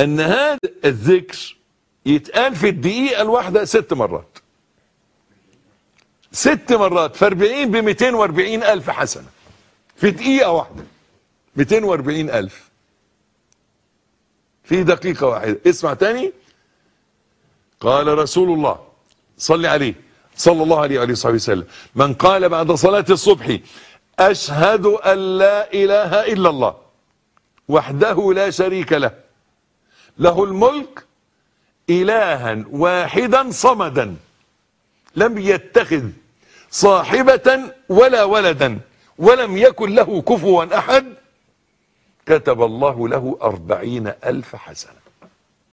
ان هذا الذكر يتقال في الدقيقه الواحده ست مرات ست مرات في 40 ب 240 الف حسنه في دقيقه واحده 240 الف في دقيقه واحده اسمع تاني قال رسول الله صل عليه صلى الله عليه وآله وصحبه وسلم من قال بعد صلاة الصبح أشهد أن لا إله إلا الله وحده لا شريك له له الملك إلها واحدا صمدا لم يتخذ صاحبة ولا ولدا ولم يكن له كفوا أحد كتب الله له أربعين ألف حسنة